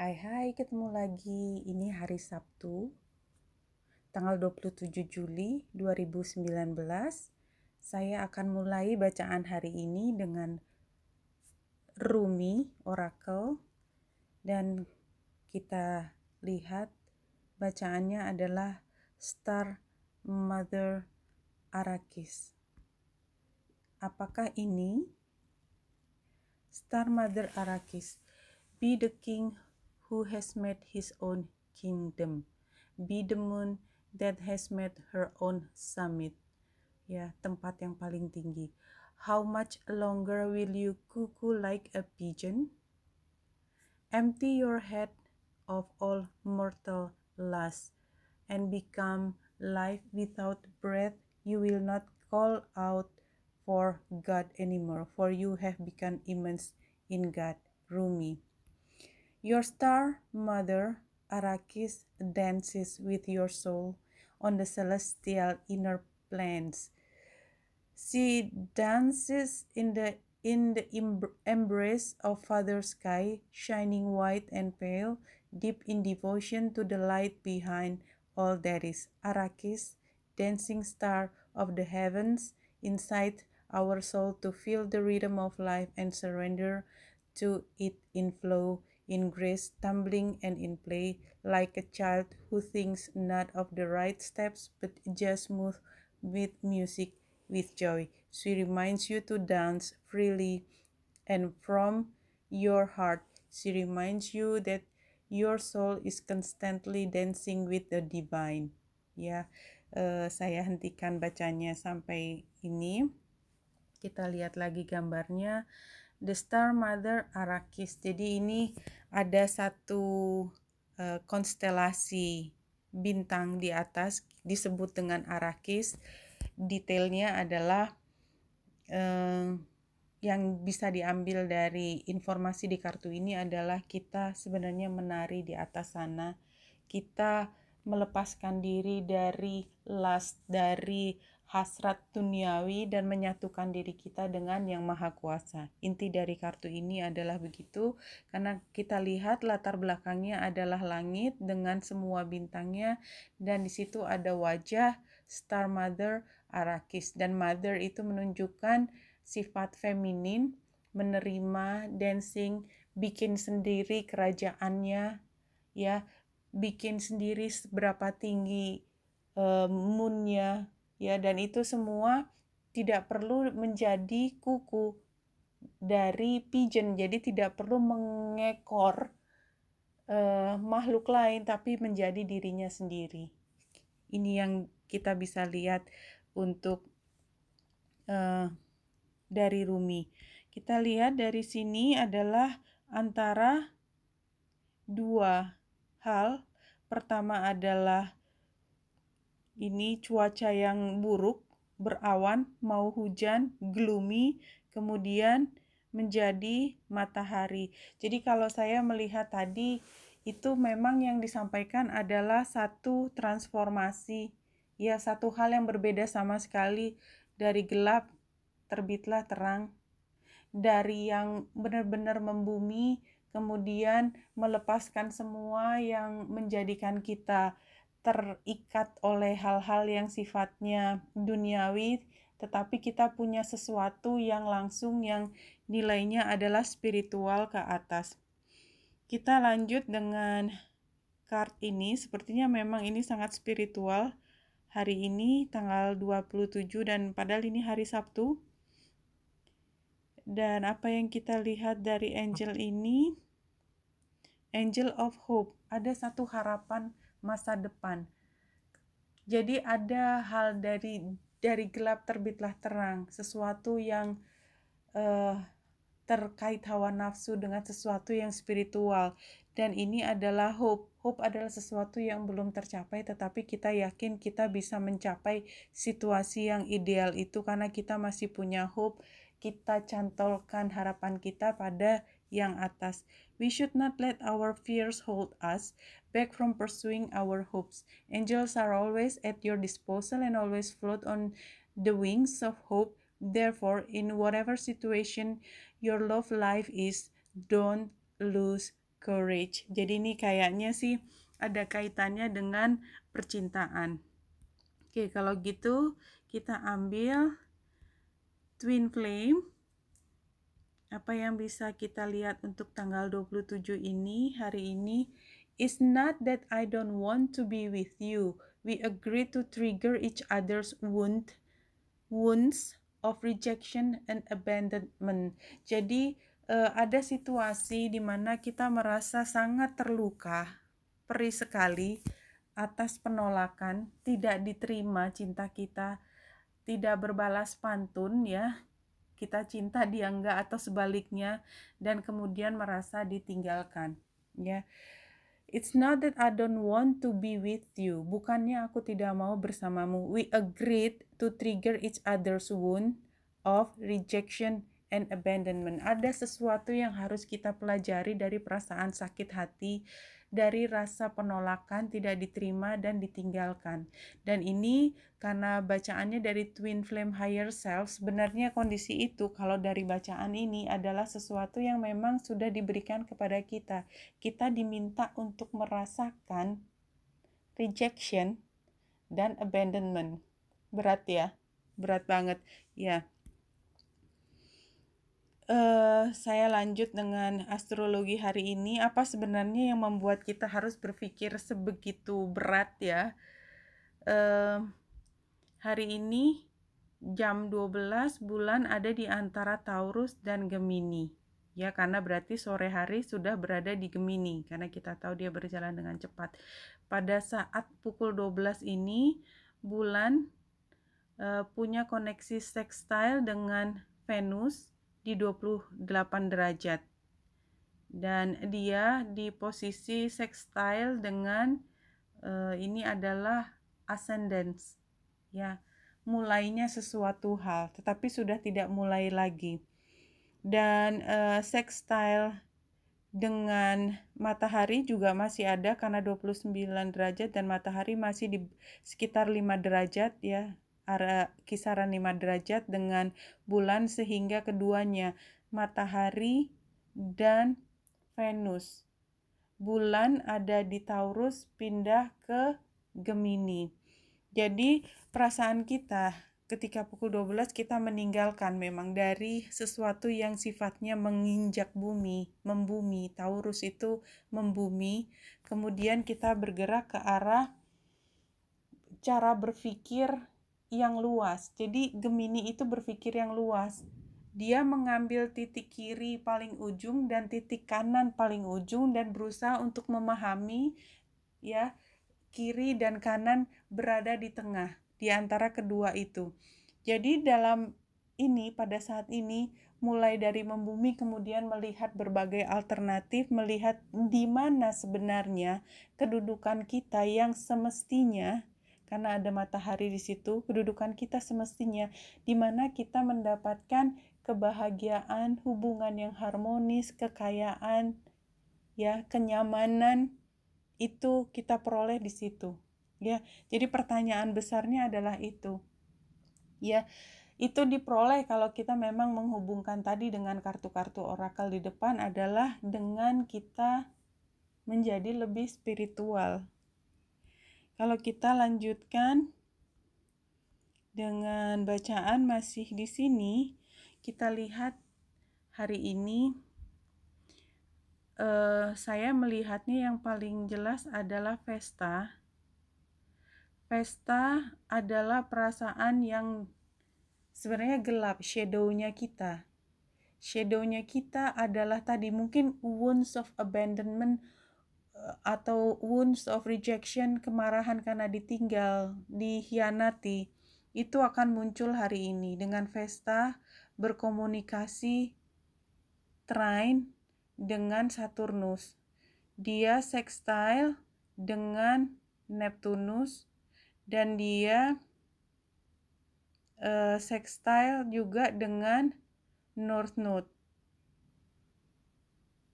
Hai hai, ketemu lagi. Ini hari Sabtu, tanggal 27 Juli 2019. Saya akan mulai bacaan hari ini dengan Rumi Oracle dan kita lihat bacaannya adalah Star Mother Arakis. Apakah ini Star Mother Arakis? Be the king who has made his own kingdom. Be the moon that has made her own summit. yeah, tempat yang paling tinggi. How much longer will you cuckoo like a pigeon? Empty your head of all mortal lust and become life without breath. You will not call out for God anymore, for you have become immense in God. Rumi. Your star mother, Arakis, dances with your soul on the celestial inner planes. She dances in the in the embrace of Father Sky, shining white and pale, deep in devotion to the light behind all that is. Arakis, dancing star of the heavens, incite our soul to feel the rhythm of life and surrender to it in flow in grace, tumbling and in play, like a child who thinks not of the right steps but just moves with music, with joy. She reminds you to dance freely and from your heart. She reminds you that your soul is constantly dancing with the divine. Ya, uh, saya hentikan bacanya sampai ini. Kita lihat lagi gambarnya. The Star Mother Arrakis. Jadi ini ada satu uh, konstelasi bintang di atas disebut dengan Arrakis. Detailnya adalah uh, yang bisa diambil dari informasi di kartu ini adalah kita sebenarnya menari di atas sana. Kita melepaskan diri dari last dari hasrat duniawi dan menyatukan diri kita dengan Yang Maha Kuasa. Inti dari kartu ini adalah begitu karena kita lihat latar belakangnya adalah langit dengan semua bintangnya dan di situ ada wajah Star Mother Arakis dan Mother itu menunjukkan sifat feminin, menerima, dancing, bikin sendiri kerajaannya ya, bikin sendiri seberapa tinggi uh, moonnya ya dan itu semua tidak perlu menjadi kuku dari pigeon jadi tidak perlu mengekor uh, makhluk lain tapi menjadi dirinya sendiri ini yang kita bisa lihat untuk uh, dari Rumi kita lihat dari sini adalah antara dua hal pertama adalah ini cuaca yang buruk, berawan, mau hujan, gloomy, kemudian menjadi matahari. Jadi kalau saya melihat tadi itu memang yang disampaikan adalah satu transformasi, ya satu hal yang berbeda sama sekali dari gelap terbitlah terang. Dari yang benar-benar membumi kemudian melepaskan semua yang menjadikan kita terikat oleh hal-hal yang sifatnya duniawi, tetapi kita punya sesuatu yang langsung yang nilainya adalah spiritual ke atas. Kita lanjut dengan card ini, sepertinya memang ini sangat spiritual. Hari ini tanggal 27 dan padahal ini hari Sabtu. Dan apa yang kita lihat dari angel ini? Angel of Hope, ada satu harapan masa depan. Jadi ada hal dari dari gelap terbitlah terang, sesuatu yang uh, terkait hawa nafsu dengan sesuatu yang spiritual. Dan ini adalah hope. Hope adalah sesuatu yang belum tercapai tetapi kita yakin kita bisa mencapai situasi yang ideal itu karena kita masih punya hope. Kita cantolkan harapan kita pada yang atas. We should not let our fears hold us, back from pursuing our hopes. Angels are always at your disposal and always float on the wings of hope. Therefore, in whatever situation your love life is, don't lose courage. Jadi ini kayaknya sih ada kaitannya dengan percintaan. Oke, kalau gitu kita ambil twin flame. Apa yang bisa kita lihat untuk tanggal 27 ini, hari ini It's not that I don't want to be with you. We agree to trigger each other's wound, wounds of rejection and abandonment. Jadi uh, ada situasi di mana kita merasa sangat terluka, perih sekali atas penolakan, tidak diterima cinta kita, tidak berbalas pantun ya. Kita cinta dia enggak atau sebaliknya dan kemudian merasa ditinggalkan ya. It's not that I don't want to be with you. Bukannya aku tidak mau bersamamu. We agreed to trigger each other's wound of rejection and abandonment. Ada sesuatu yang harus kita pelajari dari perasaan sakit hati dari rasa penolakan, tidak diterima, dan ditinggalkan. Dan ini karena bacaannya dari Twin Flame Higher Self, sebenarnya kondisi itu kalau dari bacaan ini adalah sesuatu yang memang sudah diberikan kepada kita. Kita diminta untuk merasakan rejection dan abandonment. Berat ya? Berat banget. Ya uh, saya lanjut dengan astrologi hari ini. Apa sebenarnya yang membuat kita harus berpikir sebegitu berat ya? Uh, hari ini jam 12 bulan ada di antara Taurus dan Gemini. Ya, karena berarti sore hari sudah berada di Gemini karena kita tahu dia berjalan dengan cepat. Pada saat pukul 12 ini bulan uh, punya koneksi sextile dengan Venus di 28 derajat dan dia di posisi sextile dengan uh, ini adalah ascendance ya mulainya sesuatu hal tetapi sudah tidak mulai lagi dan uh, sextile dengan matahari juga masih ada karena 29 derajat dan matahari masih di sekitar 5 derajat ya kisaran 5 derajat dengan bulan sehingga keduanya matahari dan Venus. Bulan ada di Taurus pindah ke Gemini. Jadi perasaan kita ketika pukul 12 kita meninggalkan memang dari sesuatu yang sifatnya menginjak bumi, membumi. Taurus itu membumi. Kemudian kita bergerak ke arah cara berpikir yang luas. Jadi Gemini itu berpikir yang luas. Dia mengambil titik kiri paling ujung dan titik kanan paling ujung dan berusaha untuk memahami ya kiri dan kanan berada di tengah di antara kedua itu. Jadi dalam ini pada saat ini mulai dari membumi kemudian melihat berbagai alternatif, melihat di mana sebenarnya kedudukan kita yang semestinya karena ada matahari di situ, kedudukan kita semestinya di mana kita mendapatkan kebahagiaan, hubungan yang harmonis, kekayaan, ya, kenyamanan itu kita peroleh di situ. Ya, jadi pertanyaan besarnya adalah itu. Ya, itu diperoleh kalau kita memang menghubungkan tadi dengan kartu-kartu orakel di depan adalah dengan kita menjadi lebih spiritual kalau kita lanjutkan dengan bacaan masih di sini, kita lihat hari ini eh, saya melihatnya yang paling jelas adalah pesta. Pesta adalah perasaan yang sebenarnya gelap, shadownya kita. Shadownya kita adalah tadi mungkin wounds of abandonment atau wounds of rejection, kemarahan karena ditinggal, dihianati, itu akan muncul hari ini dengan Vesta berkomunikasi train dengan Saturnus. Dia sextile dengan Neptunus dan dia uh, sextile juga dengan North Node.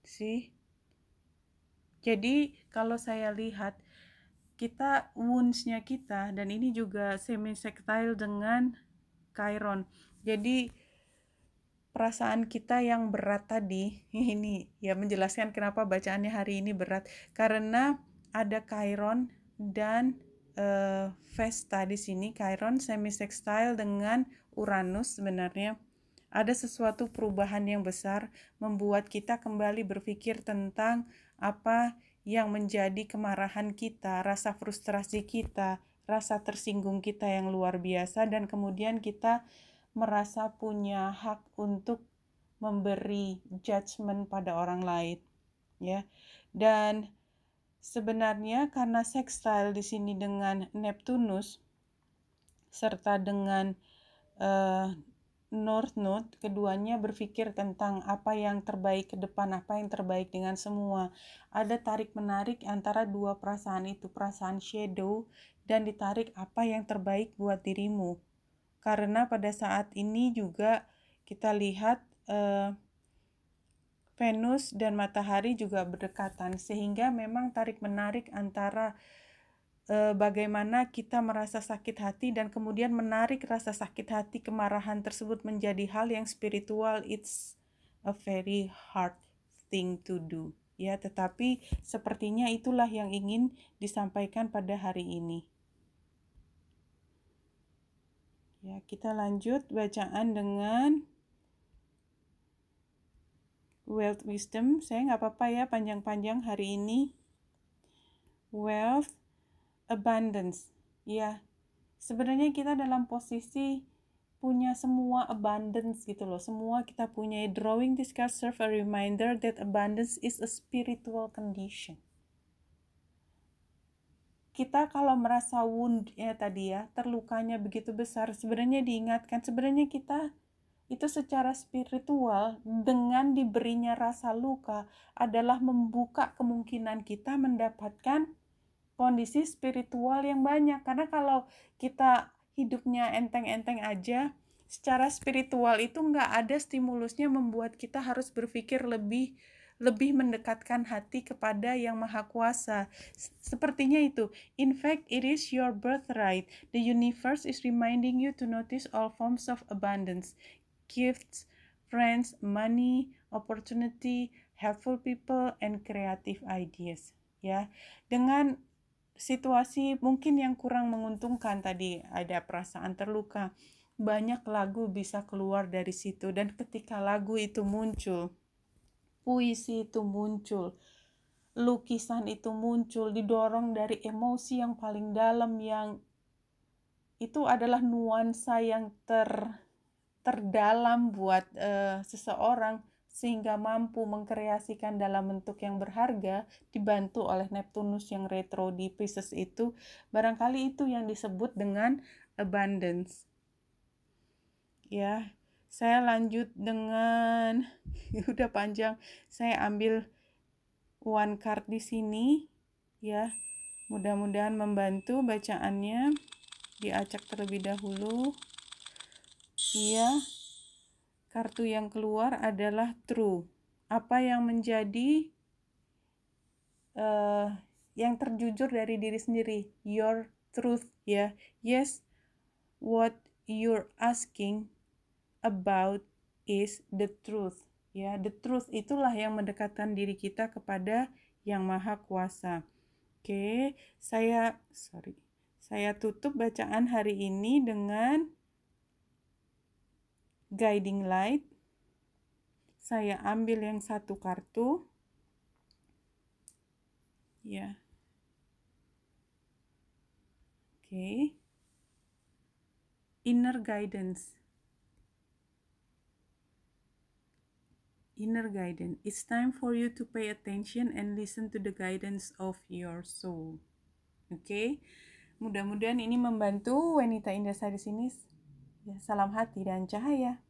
See? Jadi kalau saya lihat kita wounds kita dan ini juga semi dengan chiron. Jadi perasaan kita yang berat tadi ini ya menjelaskan kenapa bacaannya hari ini berat karena ada chiron dan uh, Vesta di sini Chiron semi sextile dengan Uranus sebenarnya ada sesuatu perubahan yang besar membuat kita kembali berpikir tentang apa yang menjadi kemarahan kita, rasa frustrasi kita, rasa tersinggung kita yang luar biasa, dan kemudian kita merasa punya hak untuk memberi judgement pada orang lain, ya. Dan sebenarnya karena sextile di sini dengan Neptunus serta dengan uh, North Node keduanya berpikir tentang apa yang terbaik ke depan, apa yang terbaik dengan semua. Ada tarik-menarik antara dua perasaan itu, perasaan shadow dan ditarik apa yang terbaik buat dirimu. Karena pada saat ini juga kita lihat eh, Venus dan matahari juga berdekatan sehingga memang tarik-menarik antara Eh, bagaimana kita merasa sakit hati dan kemudian menarik rasa sakit hati kemarahan tersebut menjadi hal yang spiritual it's a very hard thing to do ya tetapi sepertinya itulah yang ingin disampaikan pada hari ini ya kita lanjut bacaan dengan wealth wisdom saya nggak apa-apa ya panjang-panjang hari ini wealth abundance. Ya, sebenarnya kita dalam posisi punya semua abundance gitu loh. Semua kita punya. Drawing this card serve a reminder that abundance is a spiritual condition. Kita kalau merasa wound ya tadi ya, terlukanya begitu besar, sebenarnya diingatkan sebenarnya kita itu secara spiritual dengan diberinya rasa luka adalah membuka kemungkinan kita mendapatkan kondisi spiritual yang banyak karena kalau kita hidupnya enteng-enteng aja secara spiritual itu nggak ada stimulusnya membuat kita harus berpikir lebih lebih mendekatkan hati kepada yang maha kuasa. Sepertinya itu. In fact, it is your birthright. The universe is reminding you to notice all forms of abundance. Gifts, friends, money, opportunity, helpful people, and creative ideas. Ya, dengan situasi mungkin yang kurang menguntungkan tadi ada perasaan terluka banyak lagu bisa keluar dari situ dan ketika lagu itu muncul puisi itu muncul lukisan itu muncul didorong dari emosi yang paling dalam yang itu adalah nuansa yang ter terdalam buat uh, seseorang sehingga mampu mengkreasikan dalam bentuk yang berharga dibantu oleh Neptunus yang retro di Pisces itu barangkali itu yang disebut dengan abundance ya saya lanjut dengan udah panjang saya ambil one card di sini ya mudah-mudahan membantu bacaannya diacak terlebih dahulu iya Kartu yang keluar adalah true. Apa yang menjadi uh, yang terjujur dari diri sendiri, your truth ya. Yeah. Yes, what you're asking about is the truth ya. Yeah. The truth itulah yang mendekatkan diri kita kepada yang Maha Kuasa. Oke, okay, saya sorry, saya tutup bacaan hari ini dengan guiding light. Saya ambil yang satu kartu. Ya. Oke. Okay. Inner guidance. Inner guidance. It's time for you to pay attention and listen to the guidance of your soul. Oke. Okay? Mudah-mudahan ini membantu wanita indah di sini Ya, salam hati dan cahaya.